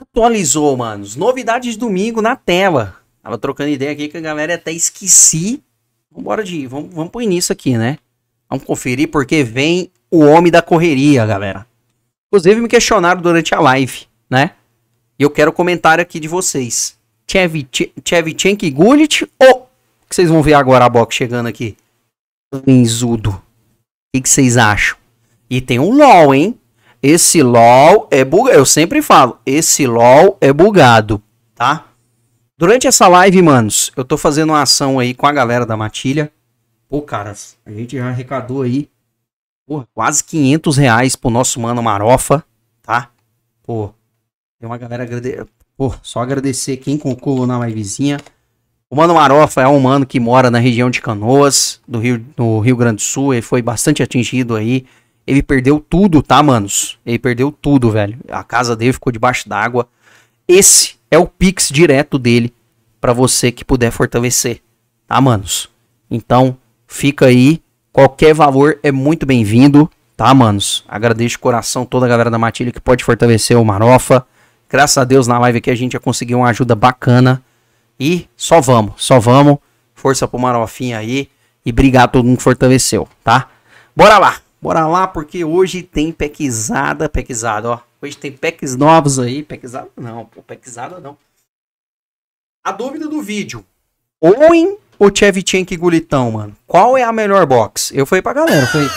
atualizou, manos. Novidades de domingo na tela. Tava trocando ideia aqui que a galera até esqueci. Vambora de. Vamos, vamos pro início aqui, né? Vamos conferir porque vem o homem da correria, galera. Inclusive me questionaram durante a live, né? E eu quero comentário aqui de vocês. Chevchenko e Gullit ou que vocês vão ver agora a box chegando aqui? Linzudo. O que vocês acham? E tem um LOL, hein? Esse LOL é bugado. Eu sempre falo, esse LOL é bugado, tá? Durante essa live, manos, eu tô fazendo uma ação aí com a galera da Matilha. Pô, caras, a gente já arrecadou aí porra, quase 500 reais pro nosso mano Marofa, tá? Pô, tem uma galera agradecendo. Pô, só agradecer quem concorreu na livezinha. O Mano Marofa é um mano que mora na região de Canoas, do Rio, no Rio Grande do Sul, ele foi bastante atingido aí ele perdeu tudo, tá, manos? Ele perdeu tudo, velho. A casa dele ficou debaixo d'água. Esse é o pix direto dele para você que puder fortalecer, tá, manos? Então, fica aí. Qualquer valor é muito bem-vindo, tá, manos? Agradeço de coração toda a galera da Matilha que pode fortalecer o Marofa. Graças a Deus na live aqui a gente já conseguiu uma ajuda bacana. E só vamos, só vamos. Força pro Marofinha aí. E obrigado a todo mundo que fortaleceu, tá? Bora lá! Bora lá, porque hoje tem pequizada, pequizada, ó. Hoje tem packs novos aí, pequizada não, pô, pequizada não. A dúvida do vídeo, Owen ou Chevchenko e Gulitão, mano? Qual é a melhor box? Eu falei pra galera, falei,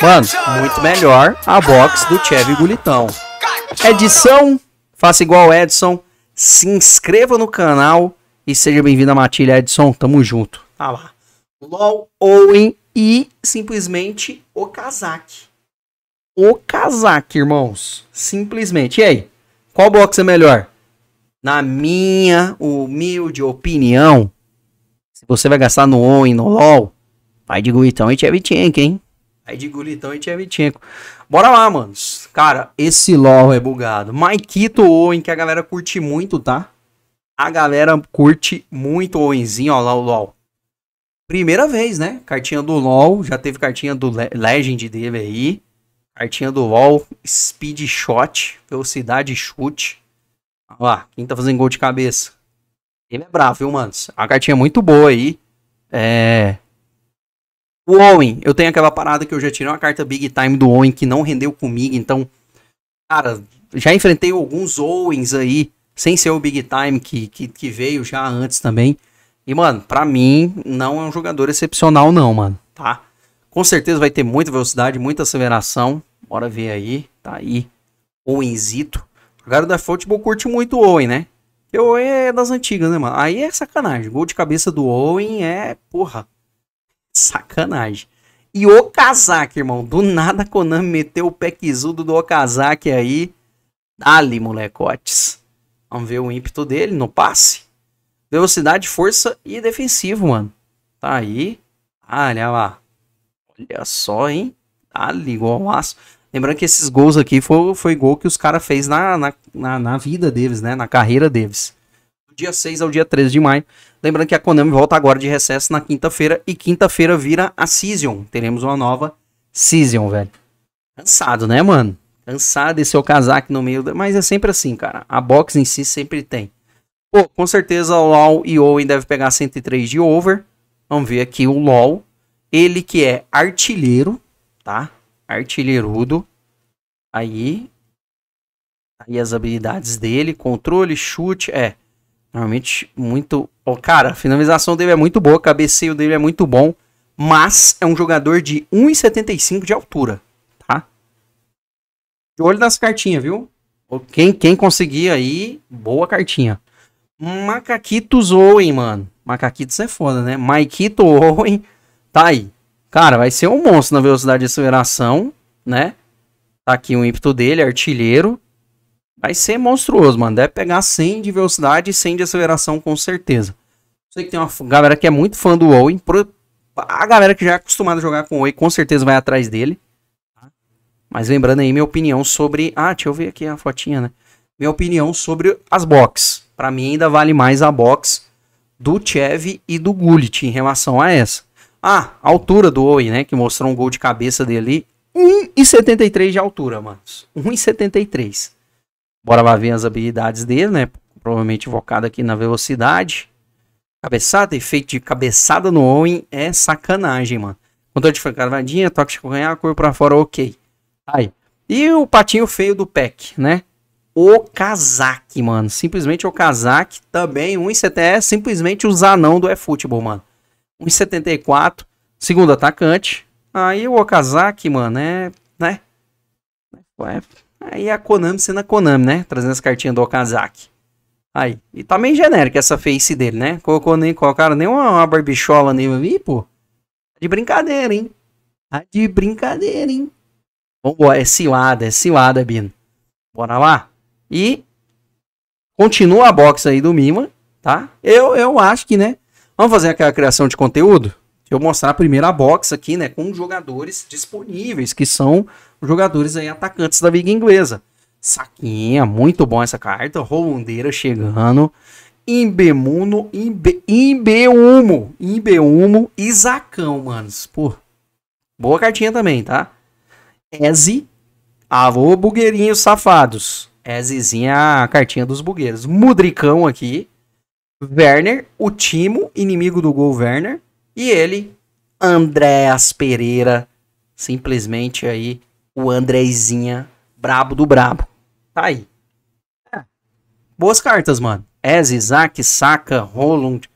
mano, muito melhor a box do Chev e Gulitão. Edição, faça igual Edson, se inscreva no canal e seja bem-vindo à Matilha Edson, tamo junto. Tá lá. LOL Owen e simplesmente o o Okazaki, irmãos. Simplesmente. E aí? Qual box é melhor? Na minha humilde opinião, se você vai gastar no ON e no LOL, vai de Gulitão e Tchevchenko, hein? Vai de Gulitão e Tchevchenko. Bora lá, manos. Cara, esse LOL é bugado. Maikito On que a galera curte muito, tá? A galera curte muito o Owenzinho, ó lá o LOL. Primeira vez, né? Cartinha do LoL, já teve cartinha do Le Legend dele aí. Cartinha do LoL, Speed Shot, Velocidade Chute. Olha lá, quem tá fazendo gol de cabeça? Ele é bravo, viu, mano? É A cartinha muito boa aí. É... O Owen, eu tenho aquela parada que eu já tirei uma carta Big Time do Owen que não rendeu comigo, então... Cara, já enfrentei alguns Owens aí, sem ser o Big Time que, que, que veio já antes também. E, mano, pra mim, não é um jogador excepcional, não, mano. Tá? Com certeza vai ter muita velocidade, muita aceleração. Bora ver aí. Tá aí. Owenzito. O cara da futebol curte muito o Owen, né? Porque o Owen é das antigas, né, mano? Aí é sacanagem. Gol de cabeça do Owen é, porra, sacanagem. E o Okazaki, irmão. Do nada a Konami meteu o pequizudo do Okazaki aí. ali, molecotes. Vamos ver o ímpeto dele no passe. Velocidade, força e defensivo, mano. Tá aí. Ah, olha lá. Olha só, hein? Tá ali, igual um aço. Lembrando que esses gols aqui foi, foi gol que os caras fez na, na, na, na, vida deles, né? Na carreira deles. dia 6 ao dia 13 de maio. Lembrando que a Konami volta agora de recesso na quinta-feira. E quinta-feira vira a Season. Teremos uma nova Season, velho. Cansado, né, mano? Cansado esse é o casaco no meio. Da... Mas é sempre assim, cara. A box em si sempre tem. Pô, com certeza o LoL e Owen deve pegar 103 de over. Vamos ver aqui o LoL. Ele que é artilheiro, tá? Artilheirudo. Aí. Tá aí as habilidades dele. Controle, chute. É. Normalmente muito. Oh, cara, a finalização dele é muito boa. cabeceio dele é muito bom. Mas é um jogador de 1,75 de altura. Tá? De olho nas cartinhas, viu? Quem, quem conseguir aí, boa cartinha. Macaquitos Owen, mano. Macaquitos é foda, né? Maikito Owen. Tá aí. Cara, vai ser um monstro na velocidade de aceleração, né? Tá aqui o ímpeto dele, artilheiro. Vai ser monstruoso, mano. Deve pegar 100 de velocidade e 100 de aceleração, com certeza. Sei que tem uma galera que é muito fã do Owen. A galera que já é acostumada a jogar com o Owen, com certeza vai atrás dele. Tá? Mas lembrando aí minha opinião sobre... Ah, deixa eu ver aqui a fotinha, né? Minha opinião sobre as boxes para mim ainda vale mais a box do Chevy e do Gullit em relação a essa. Ah, a altura do Owen né, que mostrou um gol de cabeça dele ali, 1,73 de altura, mano. 1,73. Bora lá ver as habilidades dele, né? Provavelmente focado aqui na velocidade. Cabeçada, efeito de cabeçada no Owen é sacanagem, mano. Controle de cravadinha, toque de ganhar, cor pra fora, ok. Aí. E o patinho feio do Peck, né? Okazaki, mano. Simplesmente Okazaki. Também 1,70. Simplesmente o Zanão do eFootball, mano. 1,74. Segundo atacante. Aí o Okazaki, mano, é. Né? Ué, aí é a Konami sendo a Konami, né? Trazendo as cartinhas do Okazaki. Aí. E tá meio genérica essa face dele, né? Colocou nem, colocaram nem uma, uma barbichola nele ali, pô. Tá de brincadeira, hein? Tá de brincadeira, hein? Vambora, é cilada, é cilada, Bino. Bora lá? E continua a box aí do Mima, tá? Eu, eu acho que, né? Vamos fazer aquela criação de conteúdo? Deixa eu mostrar primeiro a box aqui, né? Com jogadores disponíveis, que são jogadores aí atacantes da liga inglesa. Saquinha, muito bom essa carta. Rolandeira chegando. Imbemuno, Imbe, Imbeumo, Imbeumo e Zacão, manos. Pô, boa cartinha também, tá? Eze, avô, bugueirinho safados. É Zizinha a cartinha dos bugueiros. Mudricão aqui. Werner, o Timo, inimigo do gol Werner. E ele, Andréas Pereira. Simplesmente aí o Andrezinha, brabo do brabo. Tá aí. É. Boas cartas, mano. Ez, Isaac, Saka, Roland.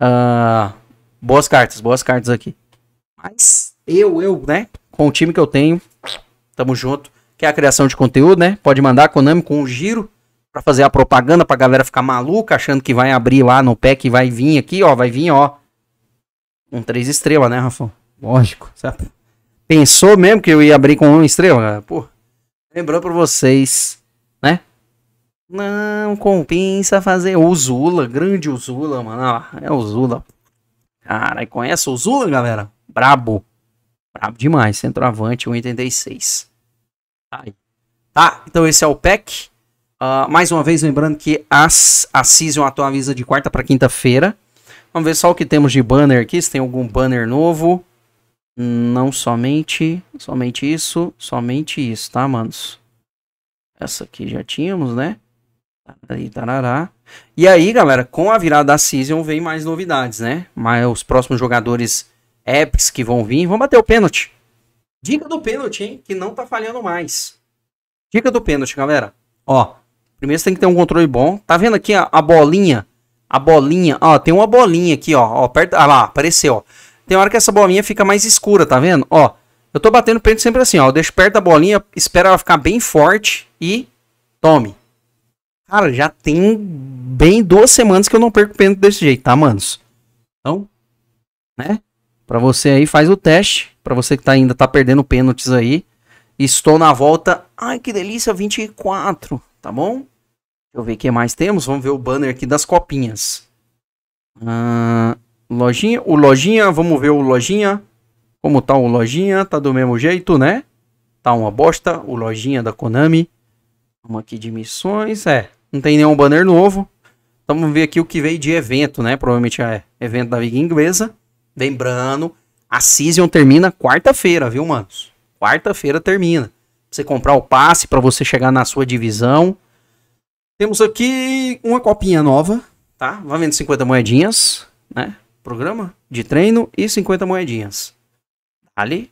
Uh, ah, boas cartas, boas cartas aqui. Mas eu, eu, né? Com o time que eu tenho, tamo junto que é a criação de conteúdo, né? Pode mandar a Konami com um giro para fazer a propaganda pra galera ficar maluca, achando que vai abrir lá no pé que vai vir aqui, ó, vai vir, ó. Um três estrelas, né, Rafa? Lógico, certo? Pensou mesmo que eu ia abrir com uma estrela, Pô, lembrando pra vocês, né? Não compensa fazer Zula, grande Zula, mano. Ó, é Zula. Cara, conhece o Zula, galera? Brabo. Brabo demais, centroavante 1,86. Tá, tá? Então esse é o pack. Uh, mais uma vez, lembrando que as, a Season atualiza de quarta para quinta-feira. Vamos ver só o que temos de banner aqui, se tem algum banner novo. Não somente, somente isso, somente isso, tá, manos? Essa aqui já tínhamos, né? Aí, tarará. E aí, galera, com a virada da Season vem mais novidades, né? Mais os próximos jogadores épicos que vão vir. Vamos bater o pênalti. Dica do pênalti, hein? Que não tá falhando mais. Dica do pênalti, galera. Ó, primeiro você tem que ter um controle bom. Tá vendo aqui a, a bolinha? A bolinha, ó, tem uma bolinha aqui, ó. ó perto, ah lá, apareceu, ó. Tem hora que essa bolinha fica mais escura, tá vendo? Ó, eu tô batendo pênalti sempre assim, ó. Eu deixo perto da bolinha, espero ela ficar bem forte e tome. Cara, já tem bem duas semanas que eu não perco pênalti desse jeito, tá, manos? Então, né? Para você aí, faz o teste. Para você que tá, ainda tá perdendo pênaltis aí. Estou na volta. Ai, que delícia, 24. Tá bom? Deixa eu ver o que mais temos. Vamos ver o banner aqui das copinhas. Ah, lojinha. O Lojinha, vamos ver o Lojinha. Como tá o Lojinha? Tá do mesmo jeito, né? Tá uma bosta. O Lojinha da Konami. Vamos aqui de missões. É, não tem nenhum banner novo. Então vamos ver aqui o que veio de evento, né? Provavelmente é evento da Liga Inglesa. Lembrando, a season termina quarta-feira, viu, manos? Quarta-feira termina. Você comprar o passe para você chegar na sua divisão. Temos aqui uma copinha nova, tá? Vai vendo 50 moedinhas, né? Programa de treino e 50 moedinhas. Ali,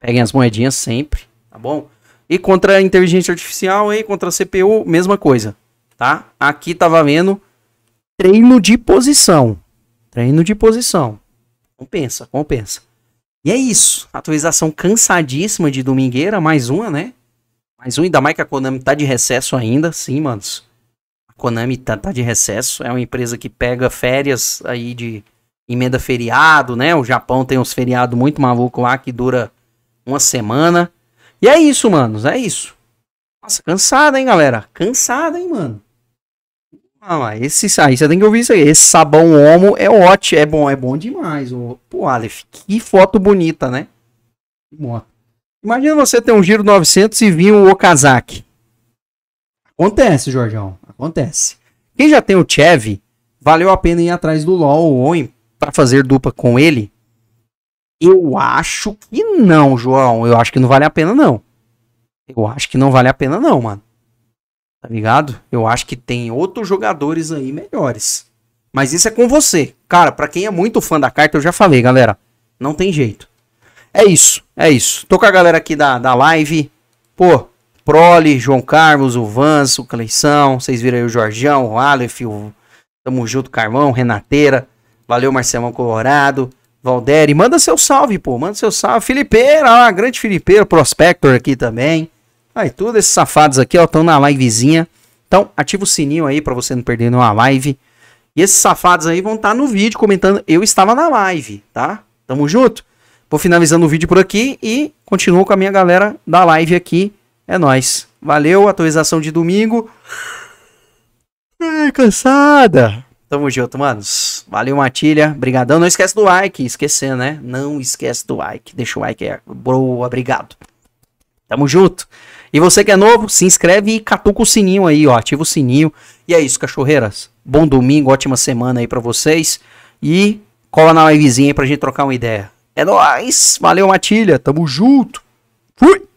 peguem as moedinhas sempre, tá bom? E contra a inteligência artificial e contra a CPU, mesma coisa, tá? Aqui tava vendo treino de posição. Treino de posição. Compensa, compensa. E é isso. Atualização cansadíssima de domingueira, mais uma, né? Mais uma, ainda mais que a Konami tá de recesso ainda, sim, manos. A Konami tá, tá de recesso, é uma empresa que pega férias aí de emenda feriado, né? O Japão tem uns feriados muito maluco lá que dura uma semana. E é isso, manos, é isso. Nossa, cansada, hein, galera? Cansada, hein, mano? Ah, esse aí você tem que ouvir isso aí. Esse sabão homo é ótimo, é bom, é bom demais. Pô, Aleph, que foto bonita, né? Moto. Imagina você ter um giro 900 e vir um Okazaki. Acontece, Jorgão. Acontece. Quem já tem o Chevy? valeu a pena ir atrás do LOL ou para fazer dupla com ele? Eu acho que não, João. Eu acho que não vale a pena, não. Eu acho que não vale a pena, não, mano. Tá ligado? Eu acho que tem outros jogadores aí melhores. Mas isso é com você. Cara, para quem é muito fã da carta, eu já falei, galera. Não tem jeito. É isso, é isso. Tô com a galera aqui da, da live. Pô, Prole, João Carlos, o Vans, o Cleição. Vocês viram aí o Jorgão, o Aleph, o Tamo Junto Carmão, Renateira. Valeu, Marcelão Colorado. Valderi, manda seu salve, pô. Manda seu salve. Filipeira, ó, ah, grande Filipeira, prospector aqui também. Aí, todos esses safados aqui, ó, estão na livezinha. Então, ativa o sininho aí para você não perder nenhuma live. E esses safados aí vão estar tá no vídeo comentando, eu estava na live, tá? Tamo junto? Vou finalizando o vídeo por aqui e continuo com a minha galera da live aqui. É nós. Valeu, atualização de domingo. Ai, cansada. Tamo junto, manos. Valeu, Matilha. Obrigadão. Não esquece do like. Esquecendo, né? Não esquece do like. Deixa o like aí. Boa, obrigado. Tamo junto. E você que é novo, se inscreve e catuca o sininho aí, ó. Ativa o sininho. E é isso, cachorreiras. Bom domingo, ótima semana aí para vocês. E cola na livezinha aí pra gente trocar uma ideia. É nóis! Valeu, Matilha. Tamo junto. Fui!